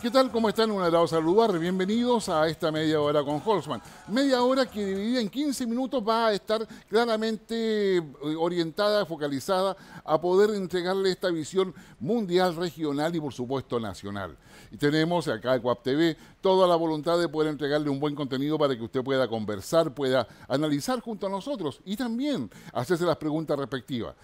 ¿Qué tal? ¿Cómo están? Un agrado saludar. Bienvenidos a esta media hora con Holzman. Media hora que dividida en 15 minutos va a estar claramente eh, orientada, focalizada a poder entregarle esta visión mundial, regional y por supuesto nacional. Y tenemos acá en Guap TV toda la voluntad de poder entregarle un buen contenido para que usted pueda conversar, pueda analizar junto a nosotros y también hacerse las preguntas respectivas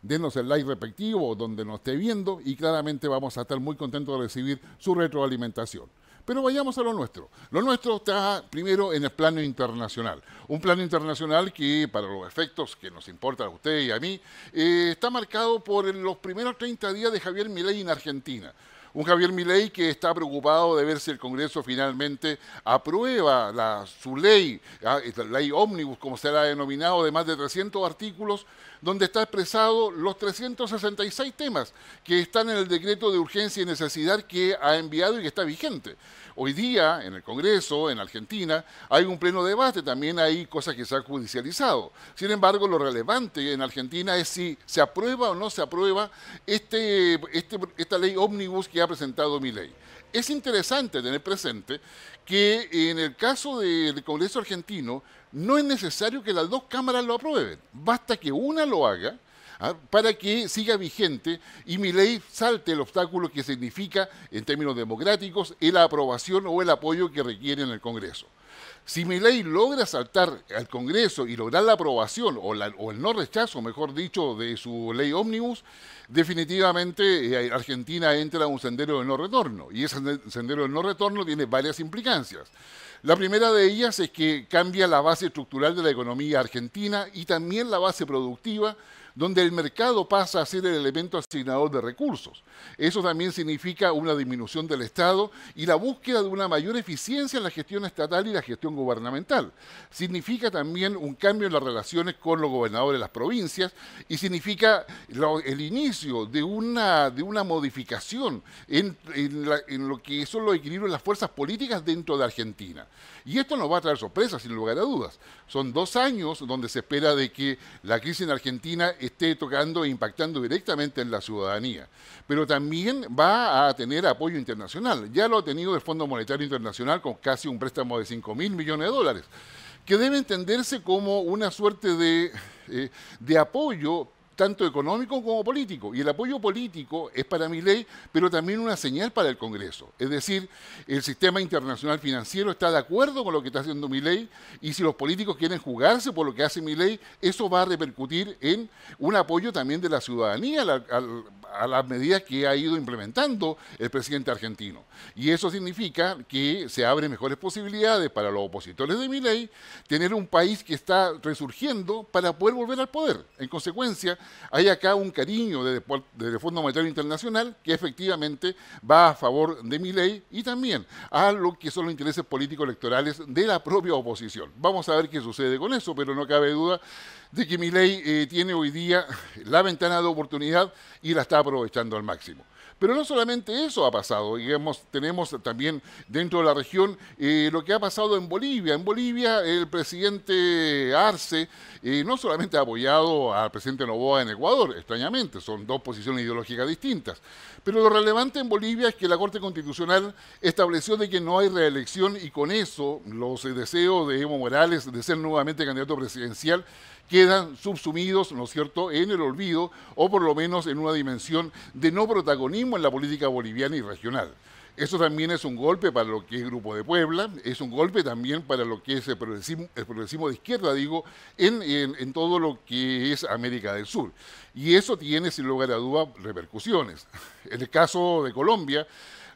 denos el like respectivo donde nos esté viendo y claramente vamos a estar muy contentos de recibir su retroalimentación. Pero vayamos a lo nuestro. Lo nuestro está primero en el plano internacional. Un plano internacional que, para los efectos que nos importa a usted y a mí, eh, está marcado por los primeros 30 días de Javier Milei en Argentina. Un Javier Milei que está preocupado de ver si el Congreso finalmente aprueba su ley, ah, la ley ómnibus, como se ha denominado, de más de 300 artículos, donde está expresado los 366 temas que están en el decreto de urgencia y necesidad que ha enviado y que está vigente. Hoy día, en el Congreso, en Argentina, hay un pleno debate, también hay cosas que se han judicializado. Sin embargo, lo relevante en Argentina es si se aprueba o no se aprueba este, este, esta ley ómnibus que ha presentado mi ley. Es interesante tener presente que en el caso del Congreso argentino no es necesario que las dos cámaras lo aprueben, basta que una lo haga ¿ah? para que siga vigente y mi ley salte el obstáculo que significa en términos democráticos la aprobación o el apoyo que requiere en el Congreso. Si mi ley logra saltar al Congreso y lograr la aprobación o, el no rechazo, mejor dicho, de su ley ómnibus, definitivamente eh, Argentina entra en un sendero de no retorno. Y ese sendero de no retorno tiene varias implicancias. La primera de ellas es que cambia la base estructural de la economía argentina y también la base productiva donde el mercado pasa a ser el elemento asignador de recursos. Eso también significa una disminución del Estado y la búsqueda de una mayor eficiencia en la gestión estatal y la gestión gubernamental. Significa también un cambio en las relaciones con los gobernadores de las provincias y significa el inicio de una, de una modificación en, en lo que son los equilibrios de las fuerzas políticas dentro de Argentina. Y esto nos va a traer sorpresas, sin lugar a dudas. Son dos años donde se espera de que la crisis en Argentina esté tocando e impactando directamente en la ciudadanía. Pero también va a tener apoyo internacional. Ya lo ha tenido el Fondo Monetario Internacional con casi un préstamo de 5 mil millones de dólares, que debe entenderse como una suerte de, eh, de apoyo tanto económico como político. Y el apoyo político es para mi ley, pero también una señal para el Congreso. Es decir, el sistema internacional financiero está de acuerdo con lo que está haciendo mi ley y si los políticos quieren jugarse por lo que hace mi ley, eso va a repercutir en un apoyo también de la ciudadanía a, a las medidas que ha ido implementando el presidente argentino. Y eso significa que se abren mejores posibilidades para los opositores de mi ley tener un país que está resurgiendo para poder volver al poder. En consecuencia, hay acá un cariño del de Fondo Monetario Internacional que efectivamente va a favor de mi ley y también a lo que son los intereses políticos electorales de la propia oposición. Vamos a ver qué sucede con eso, pero no cabe duda de que mi ley eh, tiene hoy día la ventana de oportunidad y la está aprovechando al máximo. Pero no solamente eso ha pasado, digamos, tenemos también dentro de la región eh, lo que ha pasado en Bolivia. En Bolivia el presidente Arce eh, no solamente ha apoyado al presidente Novoa en Ecuador, extrañamente, son dos posiciones ideológicas distintas. Pero lo relevante en Bolivia es que la Corte Constitucional estableció de que no hay reelección y con eso los eh, deseos de Evo Morales de ser nuevamente candidato presidencial quedan subsumidos, ¿no es cierto?, en el olvido o por lo menos en una dimensión de no protagonismo en la política boliviana y regional. Eso también es un golpe para lo que es Grupo de Puebla, es un golpe también para lo que es el progresismo, progresismo de izquierda, digo, en, en, todo lo que es América del Sur. Y eso tiene, sin lugar a duda, repercusiones. En el caso de Colombia,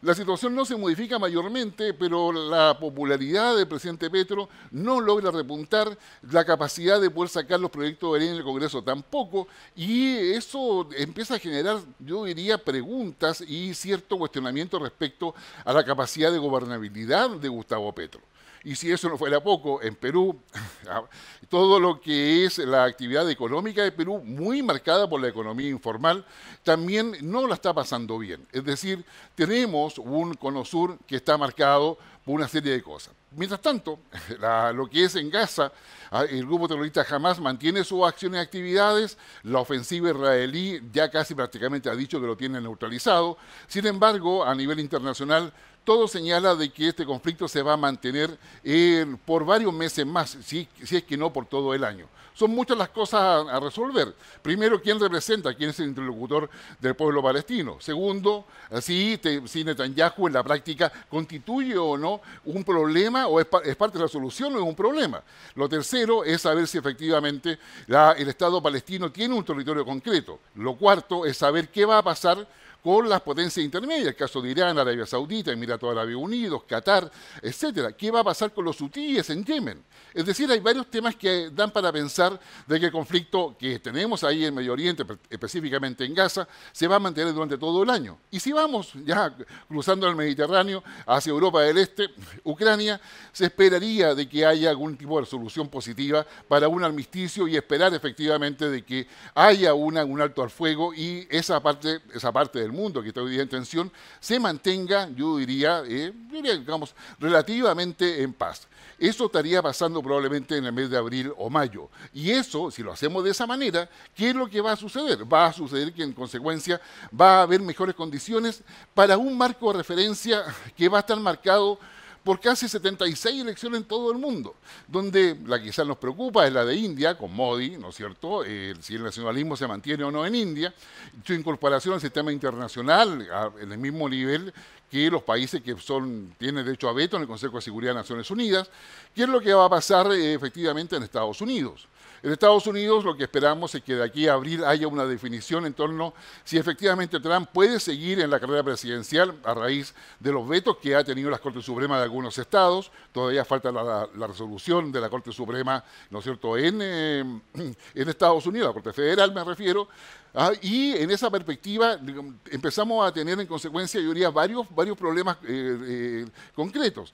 la situación no se modifica mayormente, pero la popularidad del presidente Petro no logra repuntar, la capacidad de poder sacar los proyectos de ley en el Congreso tampoco, y eso empieza a generar, yo diría, preguntas y cierto cuestionamiento respecto a la capacidad de gobernabilidad de Gustavo Petro. Y si eso no fuera poco, en Perú, ah, todo lo que es la actividad económica de Perú, muy marcada por la economía informal, también no la está pasando bien. Es decir, tenemos un cono sur que está marcado por una serie de cosas. Mientras tanto, lo que es en Gaza, ah, el grupo terrorista jamás mantiene sus acciones y actividades, la ofensiva israelí ya casi prácticamente ha dicho que lo tiene neutralizado, sin embargo, a nivel internacional todo señala de que este conflicto se va a mantener eh, por varios meses más, si, es que no por todo el año. Son muchas las cosas a, resolver. Primero, ¿quién representa? ¿Quién es el interlocutor del pueblo palestino? Segundo, si, Netanyahu en la práctica constituye o no un problema o es, parte de la solución o es un problema. Lo tercero es saber si efectivamente el Estado palestino tiene un territorio concreto. Lo cuarto es saber qué va a pasar con las potencias intermedias, el caso de Irán, Arabia Saudita, Emiratos Árabes Unidos, Qatar, etcétera. ¿Qué va a pasar con los hutíes en Yemen? Es decir, hay varios temas que dan para pensar de que el conflicto que tenemos ahí en Medio Oriente, específicamente en Gaza, se va a mantener durante todo el año. Y si vamos ya cruzando el Mediterráneo hacia Europa del Este, Ucrania, se esperaría de que haya algún tipo de solución positiva para un armisticio y esperar efectivamente de que haya una, un alto al fuego y esa parte, esa parte del mundo que está hoy día en tensión, se mantenga, eh, yo diría, digamos, relativamente en paz. Eso estaría pasando probablemente en el mes de abril o mayo. Y eso, si lo hacemos de esa manera, ¿qué es lo que va a suceder? Va a suceder que en consecuencia va a haber mejores condiciones para un marco de referencia que va a estar marcado porque casi 76 elecciones en todo el mundo, donde la que quizás nos preocupa es la de India, con Modi, ¿no es cierto? si el nacionalismo se mantiene o no en India, su incorporación al sistema internacional en el mismo nivel que los países que son, tienen derecho a veto en el Consejo de Seguridad de Naciones Unidas, qué es lo que va a pasar eh, efectivamente en Estados Unidos. En Estados Unidos lo que esperamos es que de aquí a abril haya una definición en torno si efectivamente Trump puede seguir en la carrera presidencial a raíz de los vetos que ha tenido la Corte Suprema de algunos estados. Todavía falta la, resolución de la Corte Suprema, ¿no es cierto?, en, eh, en Estados Unidos, la Corte Federal me refiero Ah, y en esa perspectiva empezamos a tener en consecuencia, yo diría, varios, varios problemas eh, eh, concretos.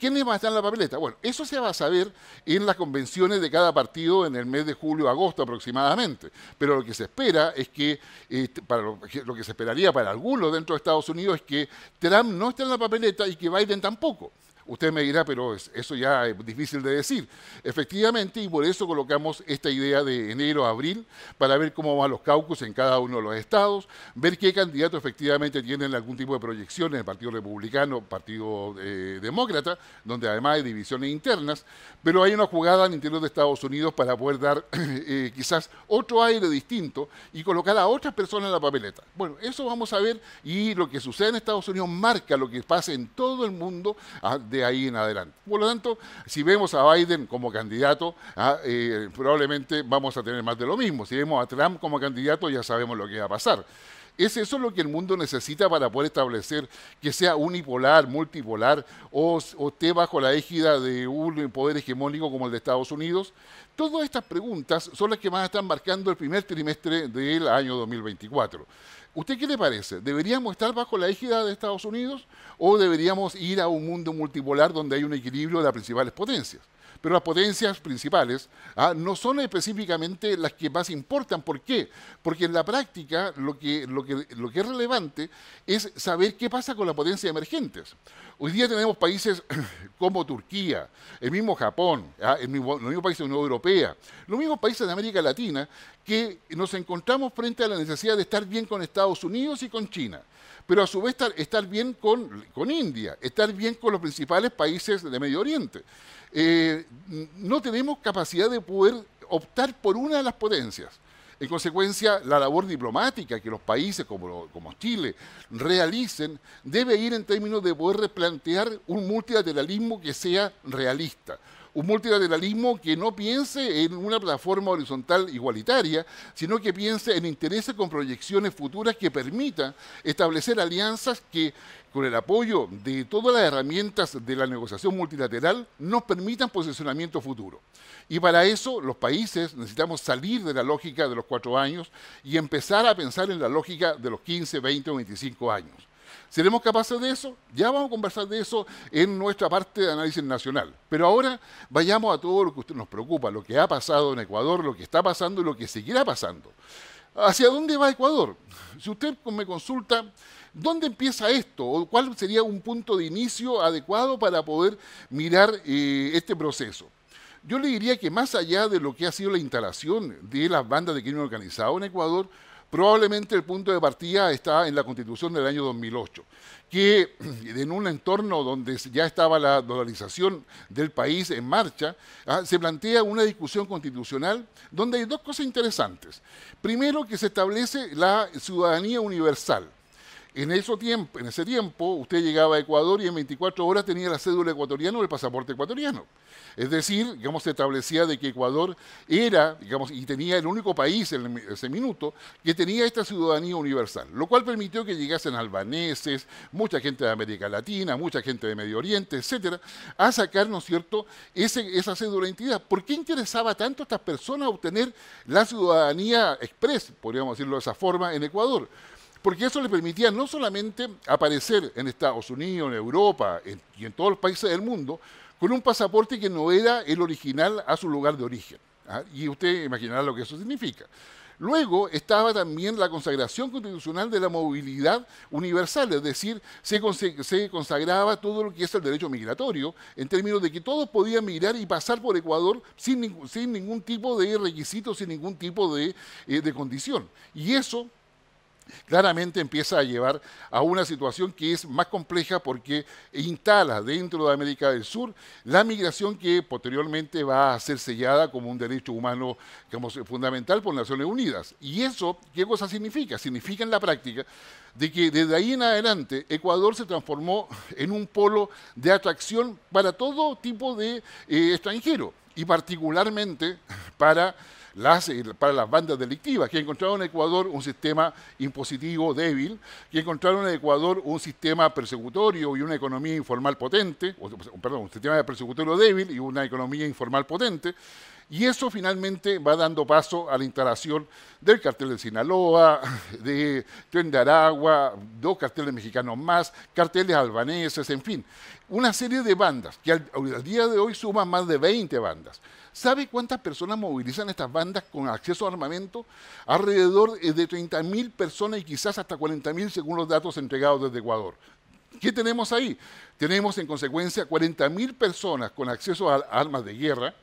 ¿Quiénes van a estar en la papeleta? Bueno, eso se va a saber en las convenciones de cada partido en el mes de julio, agosto aproximadamente. Pero lo que se espera es que, este, para lo, que se esperaría para algunos dentro de Estados Unidos es que Trump no esté en la papeleta y que Biden tampoco. Usted me dirá, pero eso ya es difícil de decir. Efectivamente, y por eso colocamos esta idea de enero a abril, para ver cómo van los caucus en cada uno de los estados, ver qué candidatos efectivamente tienen algún tipo de proyecciones, en el Partido Republicano, Partido eh, Demócrata, donde además hay divisiones internas, pero hay una jugada el interior de Estados Unidos para poder dar eh, quizás otro aire distinto y colocar a otras personas en la papeleta. Bueno, eso vamos a ver y lo que sucede en Estados Unidos marca lo que pasa en todo el mundo. Ah, de ahí en adelante. Por lo tanto, si vemos a Biden como candidato, ah, eh, probablemente vamos a tener más de lo mismo. Si vemos a Trump como candidato, ya sabemos lo que va a pasar. ¿Es eso lo que el mundo necesita para poder establecer que sea unipolar, multipolar o, o esté bajo la égida de un poder hegemónico como el de Estados Unidos? Todas estas preguntas son las que van a estar marcando el primer trimestre del año 2024. ¿Usted qué le parece? ¿Deberíamos estar bajo la égida de Estados Unidos o deberíamos ir a un mundo multipolar donde hay un equilibrio de las principales potencias? Pero las potencias principales ah, no son específicamente las que más importan. ¿Por qué? Porque en la práctica lo que, es relevante es saber qué pasa con las potencias emergentes. Hoy día tenemos países como Turquía, el mismo Japón, ah, el mismo, los mismos países de la Unión Europea, los mismos países de América Latina, que nos encontramos frente a la necesidad de estar bien con Estados Unidos y con China, pero a su vez estar, bien con, India, estar bien con los principales países de Medio Oriente. Eh, no tenemos capacidad de poder optar por una de las potencias. En consecuencia, la labor diplomática que los países como, como, Chile realicen debe ir en términos de poder replantear un multilateralismo que sea realista un multilateralismo que no piense en una plataforma horizontal igualitaria, sino que piense en intereses con proyecciones futuras que permitan establecer alianzas que con el apoyo de todas las herramientas de la negociación multilateral, nos permitan posicionamiento futuro. Y para eso los países necesitamos salir de la lógica de los cuatro años y empezar a pensar en la lógica de los 15, 20 o 25 años. ¿Seremos capaces de eso? Ya vamos a conversar de eso en nuestra parte de análisis nacional. Pero ahora vayamos a todo lo que usted nos preocupa, lo que ha pasado en Ecuador, lo que está pasando y lo que seguirá pasando. ¿Hacia dónde va Ecuador? Si usted me consulta, ¿dónde empieza esto? ¿O cuál sería un punto de inicio adecuado para poder mirar eh, este proceso? Yo le diría que más allá de lo que ha sido la instalación de las bandas de crimen organizado en Ecuador, Probablemente el punto de partida está en la constitución del año 2008, que en un entorno donde ya estaba la dolarización del país en marcha, ah, se plantea una discusión constitucional donde hay dos cosas interesantes. Primero, que se establece la ciudadanía universal. En, eso tiempo, en ese tiempo, usted llegaba a Ecuador y en 24 horas tenía la cédula ecuatoriana o el pasaporte ecuatoriano. Es decir, digamos, se establecía de que Ecuador era, digamos, y tenía el único país en ese minuto que tenía esta ciudadanía universal, lo cual permitió que llegasen albaneses, mucha gente de América Latina, mucha gente de Medio Oriente, etcétera, a sacar, ¿no es cierto?, esa cédula de identidad. ¿Por qué interesaba tanto a estas personas obtener la ciudadanía express, podríamos decirlo de esa forma, en Ecuador? porque eso le permitía no solamente aparecer en Estados Unidos, en Europa y en todos los países del mundo, con un pasaporte que no era el original a su lugar de origen. ¿ah? Y usted imaginará lo que eso significa. Luego estaba también la consagración constitucional de la movilidad universal, es decir, se, consagraba todo lo que es el derecho migratorio, en términos de que todos podían migrar y pasar por Ecuador sin, ningún tipo de requisito, sin ningún tipo de, eh, de condición. Y eso claramente empieza a llevar a una situación que es más compleja porque instala dentro de América del Sur la migración que posteriormente va a ser sellada como un derecho humano fundamental por Naciones Unidas. ¿Y eso qué cosa significa? Significa en la práctica de que desde ahí en adelante Ecuador se transformó en un polo de atracción para todo tipo de extranjeros eh, extranjero y particularmente para eh, para las bandas delictivas, que encontraron en Ecuador un sistema impositivo débil, que encontraron en Ecuador un sistema persecutorio y una economía informal potente, perdón, un sistema de persecutorio débil y una economía informal potente, y eso finalmente va dando paso a la instalación del cartel de Sinaloa, de Tren de Aragua, dos carteles mexicanos más, carteles albaneses, en fin, una serie de bandas que al, al día de hoy suman más de 20 bandas. ¿Sabe cuántas personas movilizan estas bandas con acceso a armamento? Alrededor eh, de 30.000 personas y quizás hasta 40.000 según los datos entregados desde Ecuador. ¿Qué tenemos ahí? Tenemos en consecuencia 40.000 personas con acceso a armas de guerra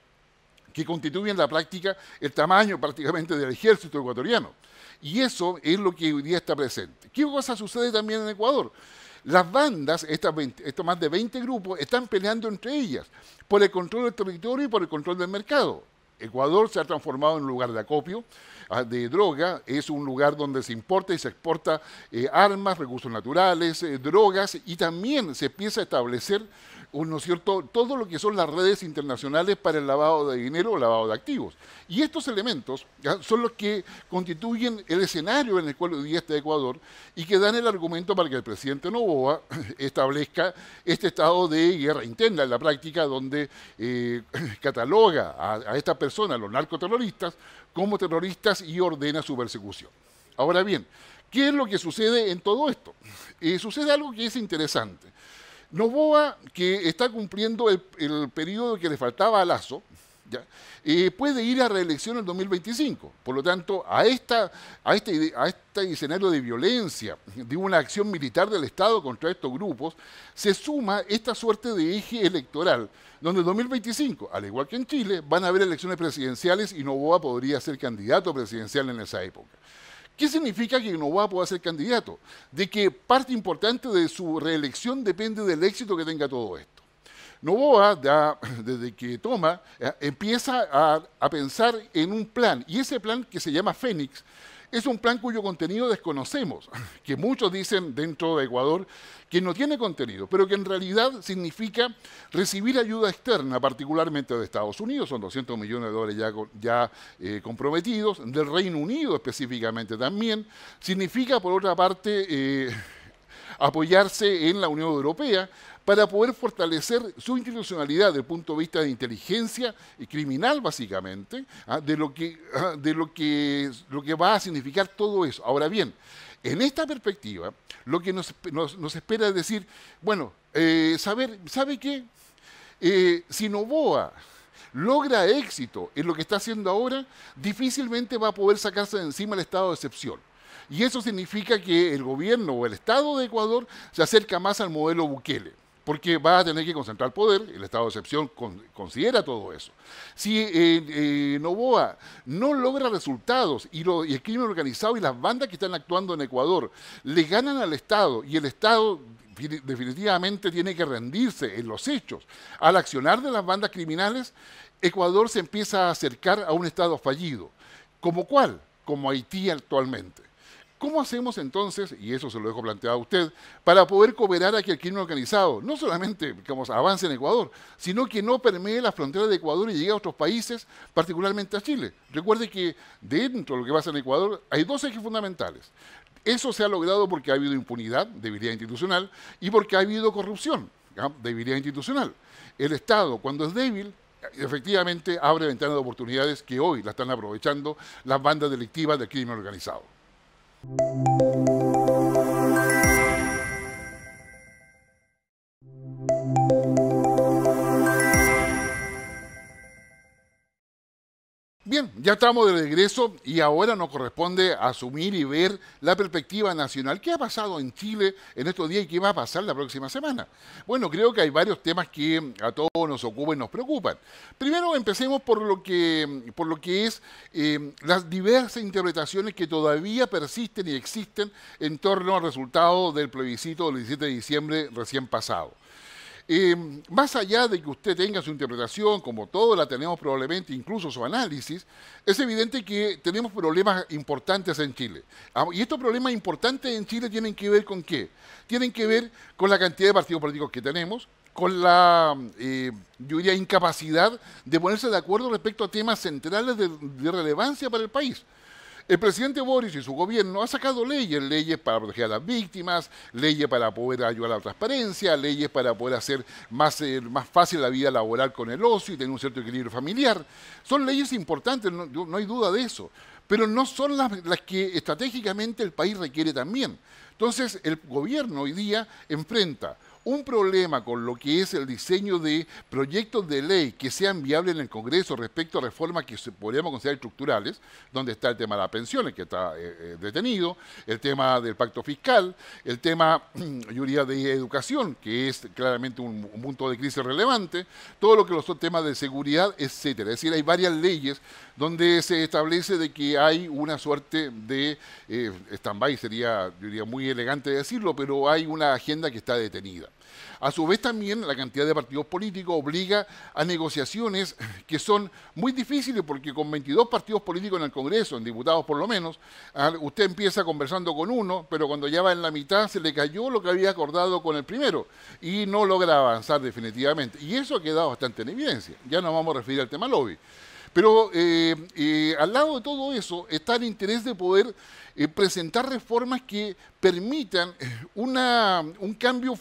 que constituyen la práctica el tamaño prácticamente del ejército ecuatoriano. Y eso es lo que hoy día está presente. ¿Qué cosa sucede también en Ecuador? Las bandas, estos más de 20 grupos, están peleando entre ellas por el control del este territorio y por el control del mercado. Ecuador se ha transformado en un lugar de acopio ah, de droga, es un lugar donde se importa y se exporta eh, armas, recursos naturales, eh, drogas y también se empieza a establecer cierto? todo lo que son las redes internacionales para el lavado de dinero o lavado de activos. Y estos elementos son los que constituyen el escenario en el cual hoy día está Ecuador y que dan el argumento para que el presidente Novoa establezca este estado de guerra interna en la práctica donde eh, cataloga a, esta estas personas, los narcoterroristas, como terroristas y ordena su persecución. Ahora bien, ¿qué es lo que sucede en todo esto? Eh, sucede algo que es interesante. Novoa, que está cumpliendo el, período periodo que le faltaba a Lazo, eh, puede ir a reelección en 2025. Por lo tanto, a, esta, a, este, a este escenario de violencia, de una acción militar del Estado contra estos grupos, se suma esta suerte de eje electoral, donde en 2025, al igual que en Chile, van a haber elecciones presidenciales y Novoa podría ser candidato presidencial en esa época. ¿Qué significa que Novoa pueda ser candidato? De que parte importante de su reelección depende del éxito que tenga todo esto. Novoa, desde que toma, eh, empieza a pensar en un plan, y ese plan que se llama Fénix, es un plan cuyo contenido desconocemos, que muchos dicen dentro de Ecuador que no tiene contenido, pero que en realidad significa recibir ayuda externa, particularmente de Estados Unidos, son 200 millones de dólares ya, eh, comprometidos, del Reino Unido específicamente también, significa por otra parte... Eh, apoyarse en la Unión Europea para poder fortalecer su institucionalidad desde el punto de vista de inteligencia y criminal, básicamente, ¿ah? de, lo que, ¿ah? de lo, que, lo que va a significar todo eso. Ahora bien, en esta perspectiva, lo que nos, nos, espera es decir, bueno, eh, saber, ¿sabe qué? Eh, si Novoa logra éxito en lo que está haciendo ahora, difícilmente va a poder sacarse de encima el estado de excepción. Y eso significa que el gobierno o el Estado de Ecuador se acerca más al modelo Bukele porque va a tener que concentrar poder, el estado de excepción considera todo eso. Si eh, eh, Novoa no logra resultados y, y, el crimen organizado y las bandas que están actuando en Ecuador le ganan al Estado y el Estado definitivamente tiene que rendirse en los hechos al accionar de las bandas criminales, Ecuador se empieza a acercar a un Estado fallido, como cuál, como Haití actualmente. ¿Cómo hacemos entonces, y eso se lo dejo planteado a usted, para poder cooperar a que el crimen organizado no solamente digamos, avance en Ecuador, sino que no permee las fronteras de Ecuador y llegue a otros países, particularmente a Chile? Recuerde que dentro de lo que pasa en Ecuador hay dos ejes fundamentales. Eso se ha logrado porque ha habido impunidad, debilidad institucional, y porque ha habido corrupción, debilidad institucional. El Estado, cuando es débil, efectivamente abre ventanas de oportunidades que hoy la están aprovechando las bandas delictivas del crimen organizado. Música Bien, ya estamos de regreso y ahora nos corresponde asumir y ver la perspectiva nacional. ¿Qué ha pasado en Chile en estos días y qué va a pasar la próxima semana? Bueno, creo que hay varios temas que a todos nos ocupan y nos preocupan. Primero empecemos por lo que, por lo que es eh, las diversas interpretaciones que todavía persisten y existen en torno al resultado del plebiscito del 17 de diciembre recién pasado más allá de que usted tenga su interpretación, como todos la tenemos probablemente, incluso su análisis, es evidente que tenemos problemas importantes en Chile. Ah, y estos problemas importantes en Chile tienen que ver con qué? Tienen que ver con la cantidad de partidos políticos que tenemos, con la, eh, yo diría, incapacidad de ponerse de acuerdo respecto a temas centrales de relevancia para el país. El presidente Boris y su gobierno han sacado leyes, leyes para proteger a las víctimas, leyes para poder ayudar a la transparencia, leyes para poder hacer más, eh, más fácil la vida laboral con el ocio y tener un cierto equilibrio familiar. Son leyes importantes, no, hay duda de eso, pero no son las que estratégicamente el país requiere también. Entonces, el gobierno hoy día enfrenta un problema con lo que es el diseño de proyectos de ley que sean viables en el Congreso respecto a reformas que podríamos considerar estructurales, donde está el tema de las pensiones, que está eh, eh, detenido, el tema del pacto fiscal, el tema, yo diría, de educación, que es claramente un, punto de crisis relevante, todo lo que los temas de seguridad, etcétera. Es decir, hay varias leyes donde se establece de que hay una suerte de eh, stand-by, sería, yo diría, muy elegante decirlo, pero hay una agenda que está detenida. A su vez también la cantidad de partidos políticos obliga a negociaciones que son muy difíciles porque con 22 partidos políticos en el Congreso, en diputados por lo menos, usted empieza conversando con uno, pero cuando ya va en la mitad se le cayó lo que había acordado con el primero y no logra avanzar definitivamente. Y eso ha quedado bastante en evidencia. Ya nos vamos a referir al tema lobby. Pero eh, eh, al lado de todo eso está el interés de poder eh, presentar reformas que permitan un cambio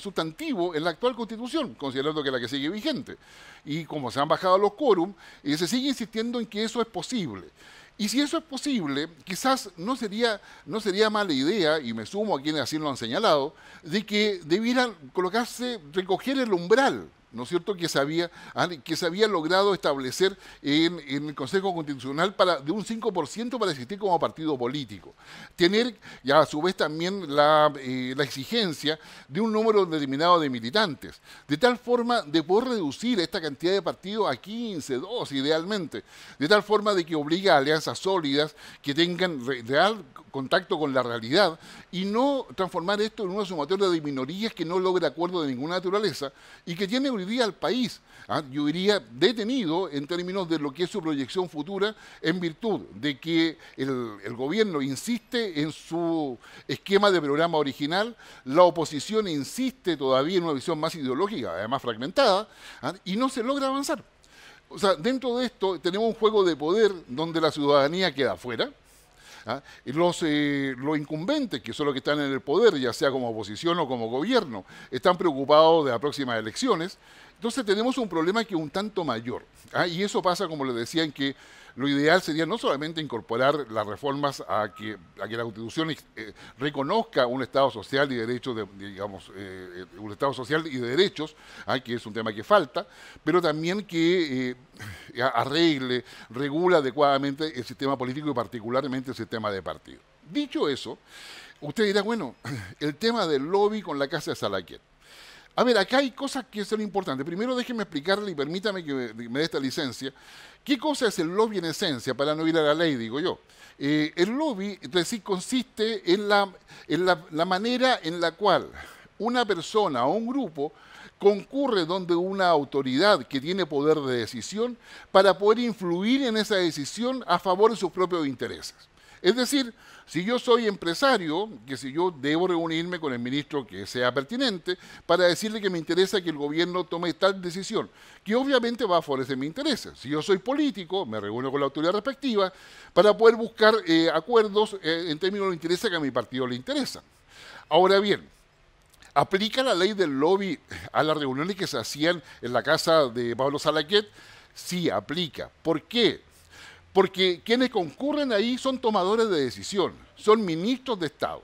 sustantivo en la actual constitución, considerando que es la que sigue vigente. Y como se han bajado los quórum, se sigue insistiendo en que eso es posible. Y si eso es posible, quizás no sería, no sería mala idea, y me sumo a quienes así lo han señalado, de que debieran colocarse, recoger el umbral ¿no es cierto?, que se había, ah, que logrado establecer en, el Consejo Constitucional para, de un 5% para existir como partido político. Tener, y a su vez también, eh, la, exigencia de un número determinado de militantes, de tal forma de poder reducir esta cantidad de partidos a 15, 2, idealmente, de tal forma de que obliga a alianzas sólidas que tengan real contacto con la realidad y no transformar esto en una sumatoria de minorías que no logre acuerdo de ninguna naturaleza y que tiene hoy al país, ¿ah? yo diría detenido en términos de lo que es su proyección futura, en virtud de que el, gobierno insiste en su esquema de programa original, la oposición insiste todavía en una visión más ideológica, además fragmentada, ¿ah? y no se logra avanzar. O sea, dentro de esto tenemos un juego de poder donde la ciudadanía queda afuera, ¿ah? Los, eh, los, incumbentes, que son los que están en el poder, ya sea como oposición o como gobierno, están preocupados de las próximas elecciones. Entonces tenemos un problema que es un tanto mayor. ¿ah? Y eso pasa, como les decía, en que lo ideal sería no solamente incorporar las reformas a que, a la Constitución eh, reconozca un Estado social y derechos, de, digamos, eh, eh, un Estado social y derechos, ah, que es un tema que falta, pero también que arregle, regula adecuadamente el sistema político y particularmente el sistema de partido. Dicho eso, usted dirá, bueno, el tema del lobby con la casa de Salaquet. A ver, acá hay cosas que son importantes. Primero déjeme explicarle y permítame que me dé esta licencia, ¿Qué cosa es el lobby en esencia, para no ir a la ley, digo yo? Eh, el lobby, es decir consiste en, la, la manera en la cual una persona o un grupo concurre donde una autoridad que tiene poder de decisión para poder influir en esa decisión a favor de sus propios intereses. Es decir, si yo soy empresario, que si yo debo reunirme con el ministro que sea pertinente para decirle que me interesa que el gobierno tome tal decisión, que obviamente va a favorecer mi interés. Si yo soy político, me reúno con la autoridad respectiva para poder buscar eh, acuerdos eh, en términos de interés que a mi partido le interesa. Ahora bien, aplica la ley del lobby a las reuniones que se hacían en la casa de Pablo Salaquet? Sí, aplica. ¿Por qué? Porque quienes concurren ahí son tomadores de decisión, son ministros de Estado.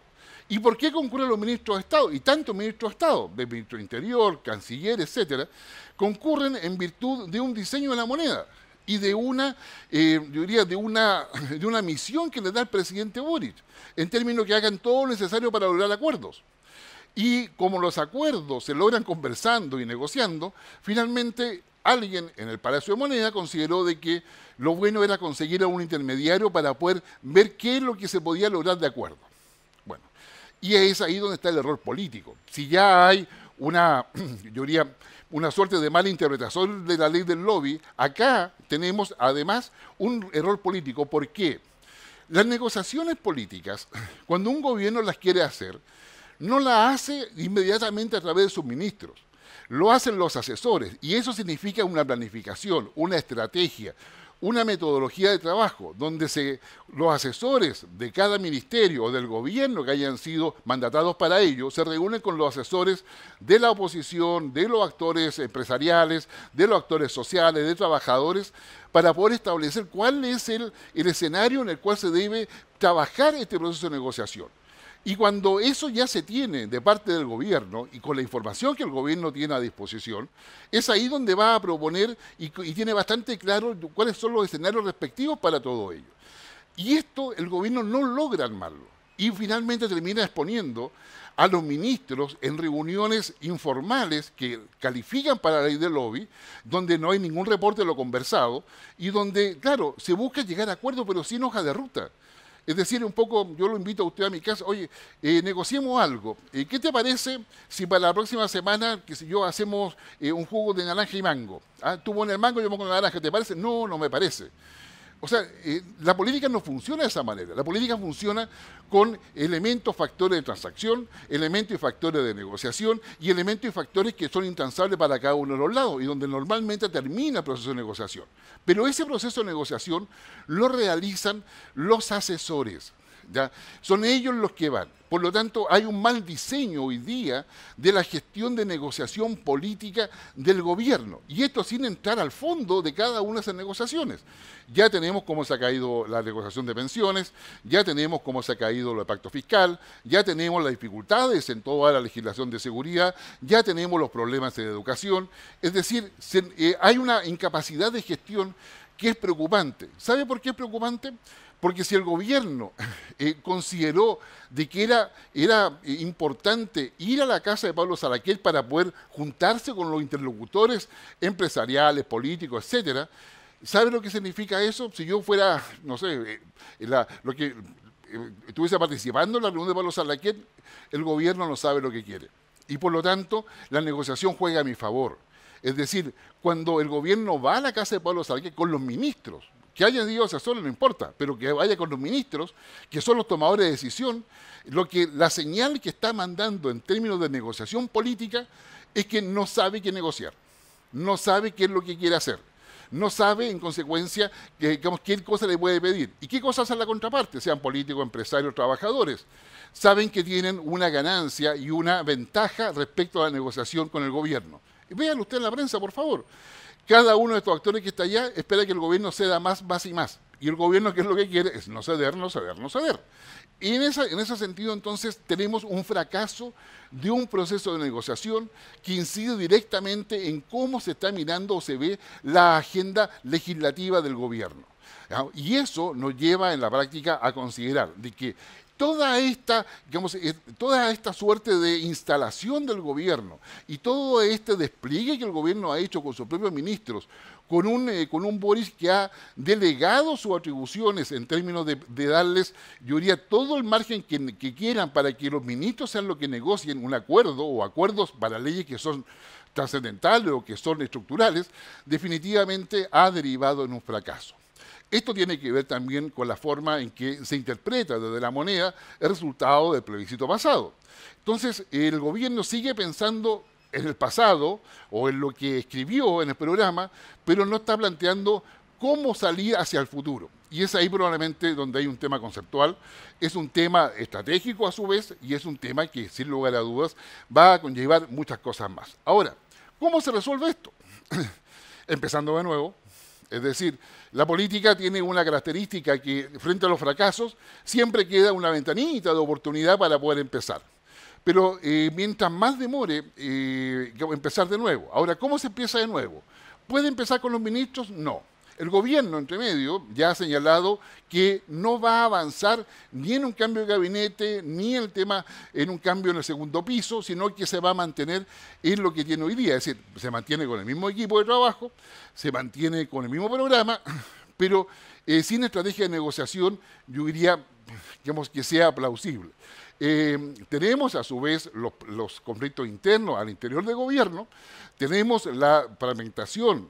¿Y por qué concurren los ministros de Estado? Y tantos ministros de Estado, de ministro de Interior, canciller, etcétera, concurren en virtud de un diseño de la moneda y de una, eh, yo diría, de una, de una misión que le da el presidente Boric, en términos que hagan todo lo necesario para lograr acuerdos. Y como los acuerdos se logran conversando y negociando, finalmente alguien en el Palacio de Moneda consideró de que lo bueno era conseguir a un intermediario para poder ver qué es lo que se podía lograr de acuerdo. Bueno, y es ahí donde está el error político. Si ya hay una, yo diría, una suerte de mala interpretación de la ley del lobby, acá tenemos además un error político. ¿Por qué? Las negociaciones políticas, cuando un gobierno las quiere hacer, no las hace inmediatamente a través de sus ministros lo hacen los asesores y eso significa una planificación, una estrategia, una metodología de trabajo donde se, los asesores de cada ministerio o del gobierno que hayan sido mandatados para ello se reúnen con los asesores de la oposición, de los actores empresariales, de los actores sociales, de trabajadores, para poder establecer cuál es el escenario en el cual se debe trabajar este proceso de negociación. Y cuando eso ya se tiene de parte del gobierno y con la información que el gobierno tiene a disposición, es ahí donde va a proponer y, tiene bastante claro cuáles son los escenarios respectivos para todo ello. Y esto el gobierno no logra armarlo y finalmente termina exponiendo a los ministros en reuniones informales que califican para la ley del lobby, donde no hay ningún reporte de lo conversado y donde, claro, se busca llegar a acuerdos, pero sin hoja de ruta. Es decir, un poco, yo lo invito a usted a mi casa, oye, eh, negociemos algo. Eh, ¿Qué te parece si para la próxima semana, que si yo hacemos eh, un jugo de naranja y mango? Ah, tú pones el mango, yo pongo la naranja, ¿te parece? No, no me parece. O sea, eh, la política no funciona de esa manera. La política funciona con elementos, factores de transacción, elementos y factores de negociación y elementos y factores que son intransables para cada uno de los lados y donde normalmente termina el proceso de negociación. Pero ese proceso de negociación lo realizan los asesores. Son ellos los que van. Por lo tanto, hay un mal diseño hoy día de la gestión de negociación política del gobierno. Y esto sin entrar al fondo de cada una de esas negociaciones. Ya tenemos cómo se ha caído la negociación de pensiones, ya tenemos cómo se ha caído el pacto fiscal, ya tenemos las dificultades en toda la legislación de seguridad, ya tenemos los problemas de educación. Es decir, eh, hay una incapacidad de gestión que es preocupante. ¿Sabe por qué es preocupante? Porque si el gobierno eh, consideró de que era, eh, importante ir a la casa de Pablo Saraquel para poder juntarse con los interlocutores empresariales, políticos, etc. ¿sabe lo que significa eso? Si yo fuera, no sé, eh, lo que estuviese participando en la reunión de Pablo Saraquel, el gobierno no sabe lo que quiere. Y por lo tanto, la negociación juega a mi favor. Es decir, cuando el gobierno va a la casa de Pablo Saraquel con los ministros, que haya Dios a solo no importa, pero que vaya con los ministros, que son los tomadores de decisión, lo que la señal que está mandando en términos de negociación política es que no sabe qué negociar, no sabe qué es lo que quiere hacer, no sabe en consecuencia qué cosa le puede pedir y qué cosas a la contraparte, sean políticos, empresarios, trabajadores. Saben que tienen una ganancia y una ventaja respecto a la negociación con el gobierno. Veanlo usted en la prensa, por favor. Cada uno de estos actores que está allá espera que el gobierno ceda más, más y más. Y el gobierno, ¿qué es lo que quiere? Es no ceder, no ceder, no ceder. Y en, en ese sentido, entonces, tenemos un fracaso de un proceso de negociación que incide directamente en cómo se está mirando o se ve la agenda legislativa del gobierno. Y eso nos lleva en la práctica a considerar de que toda esta, eh, toda esta suerte de instalación del gobierno y todo este despliegue que el gobierno ha hecho con sus propios ministros, con un, eh, con un Boris que ha delegado sus atribuciones en términos de, darles, yo diría, todo el margen que, que quieran para que los ministros sean los que negocien un acuerdo o acuerdos para leyes que son trascendentales o que son estructurales, definitivamente ha derivado en un fracaso. Esto tiene que ver también con la forma en que se interpreta desde la moneda el resultado del plebiscito pasado. Entonces, el gobierno sigue pensando en el pasado o en lo que escribió en el programa, pero no está planteando cómo salir hacia el futuro. Y es ahí probablemente donde hay un tema conceptual, es un tema estratégico a su vez y es un tema que sin lugar a dudas va a conllevar muchas cosas más. Ahora, ¿cómo se resuelve esto? Empezando de nuevo, es decir, la política tiene una característica que frente a los fracasos siempre queda una ventanita de oportunidad para poder empezar. Pero eh, mientras más demore, eh, empezar de nuevo. Ahora, ¿cómo se empieza de nuevo? ¿Puede empezar con los ministros? No. El gobierno, entre medio, ya ha señalado que no va a avanzar ni en un cambio de gabinete, ni el tema en un cambio en el segundo piso, sino que se va a mantener en lo que tiene hoy día. Es decir, se mantiene con el mismo equipo de trabajo, se mantiene con el mismo programa, pero eh, sin estrategia de negociación, yo diría que sea plausible. Em, tenemos a su vez los, conflictos internos al interior del gobierno, tenemos la fragmentación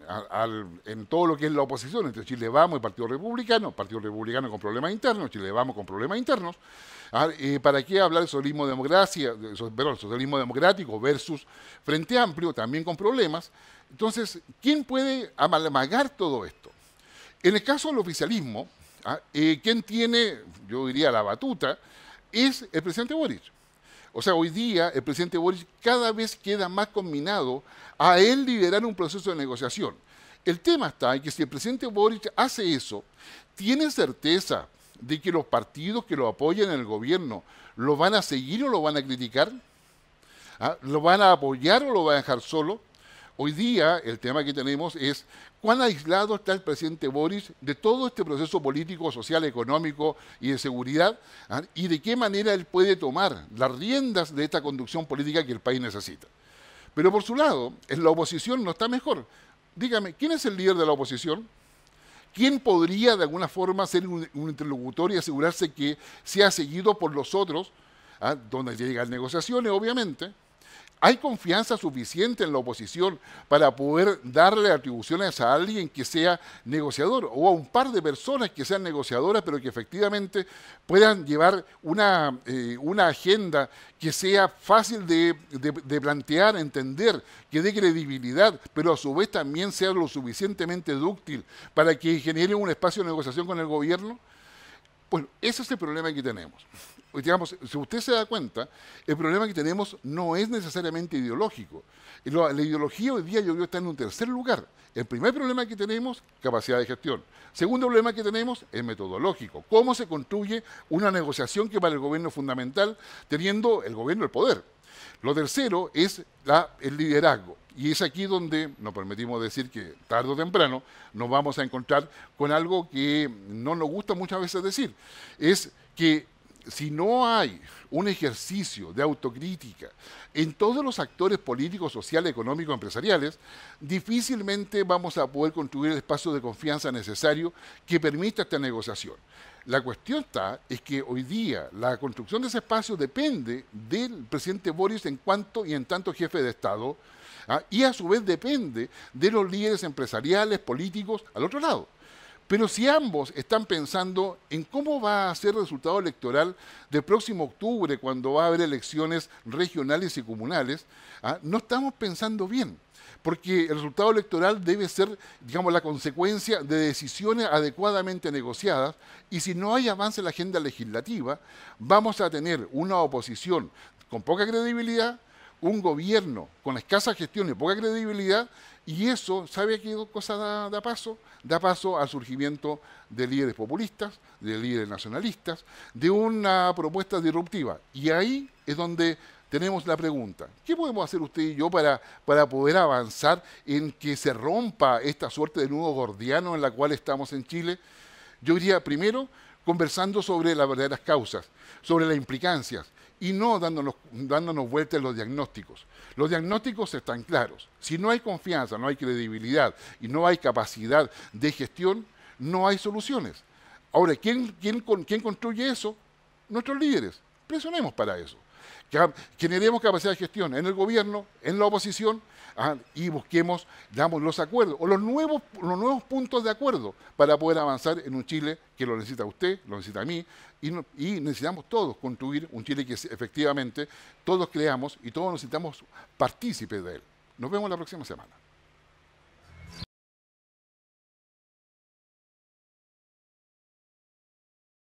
en todo lo que es la oposición entre Chile Vamos y Partido Republicano, Partido Republicano con problemas internos, Chile Vamos con problemas internos. Eh, ¿Para qué hablar de socialismo, democracia, socialismo democrático versus Frente Amplio, también con problemas? Entonces, ¿quién puede amalgamar todo esto? En el caso del oficialismo, eh, ¿quién tiene, yo diría, la batuta? es el presidente Boric. O sea, hoy día el presidente Boric cada vez queda más combinado a él liderar un proceso de negociación. El tema está en que si el presidente Boric hace eso, tiene certeza de que los partidos que lo apoyan en el gobierno lo van a seguir o lo van a criticar, ¿ah? lo van a apoyar o lo van a dejar solo. Hoy día el tema que tenemos es ¿Cuán aislado está el presidente Boris de todo este proceso político, social, económico y de seguridad? ¿ah? ¿Y de qué manera él puede tomar las riendas de esta conducción política que el país necesita? Pero por su lado, en la oposición no está mejor. Dígame, ¿quién es el líder de la oposición? ¿Quién podría de alguna forma ser un, interlocutor y asegurarse que sea seguido por los otros, ¿ah? donde llegan negociaciones, obviamente? ¿Hay confianza suficiente en la oposición para poder darle atribuciones a alguien que sea negociador o a un par de personas que sean negociadoras, pero que efectivamente puedan llevar una, eh, una agenda que sea fácil de, de, plantear, entender, que dé credibilidad, pero a su vez también sea lo suficientemente dúctil para que genere un espacio de negociación con el gobierno? Bueno, ese es el problema que tenemos digamos, si usted se da cuenta, el problema que tenemos no es necesariamente ideológico. La, ideología hoy día yo creo está en un tercer lugar. El primer problema que tenemos, capacidad de gestión. Segundo problema que tenemos es metodológico. ¿Cómo se construye una negociación que para el gobierno es fundamental, teniendo el gobierno el poder? Lo tercero es el liderazgo. Y es aquí donde nos permitimos decir que tarde o temprano nos vamos a encontrar con algo que no nos gusta muchas veces decir. Es que si no hay un ejercicio de autocrítica en todos los actores políticos, sociales, económicos, empresariales, difícilmente vamos a poder construir el espacio de confianza necesario que permita esta negociación. La cuestión está es que hoy día la construcción de ese espacio depende del presidente Boris en cuanto y en tanto jefe de Estado ¿ah? y a su vez depende de los líderes empresariales, políticos al otro lado. Pero si ambos están pensando en cómo va a ser el resultado electoral de próximo octubre, cuando va a haber elecciones regionales y comunales, ¿ah? no estamos pensando bien, porque el resultado electoral debe ser, digamos, la consecuencia de decisiones adecuadamente negociadas, y si no hay avance en la agenda legislativa, vamos a tener una oposición con poca credibilidad, un gobierno con escasa gestión y poca credibilidad y eso, ¿sabe qué cosa da, paso? Da paso al surgimiento de líderes populistas, de líderes nacionalistas, de una propuesta disruptiva. Y ahí es donde tenemos la pregunta, ¿qué podemos hacer usted y yo para, para poder avanzar en que se rompa esta suerte de nudo gordiano en la cual estamos en Chile? Yo diría, primero, conversando sobre las verdaderas causas, sobre las implicancias, y no dándonos, dándonos vueltas los diagnósticos. Los diagnósticos están claros. Si no hay confianza, no hay credibilidad y no hay capacidad de gestión, no hay soluciones. Ahora, ¿quién, quién, quién construye eso? Nuestros líderes. Presionemos para eso. Generemos capacidad de gestión en el gobierno, en la oposición y busquemos, damos los acuerdos o los nuevos, los nuevos puntos de acuerdo para poder avanzar en un Chile que lo necesita usted, lo necesita a mí y, y necesitamos todos construir un Chile que efectivamente todos creamos y todos necesitamos partícipes de él. Nos vemos la próxima semana.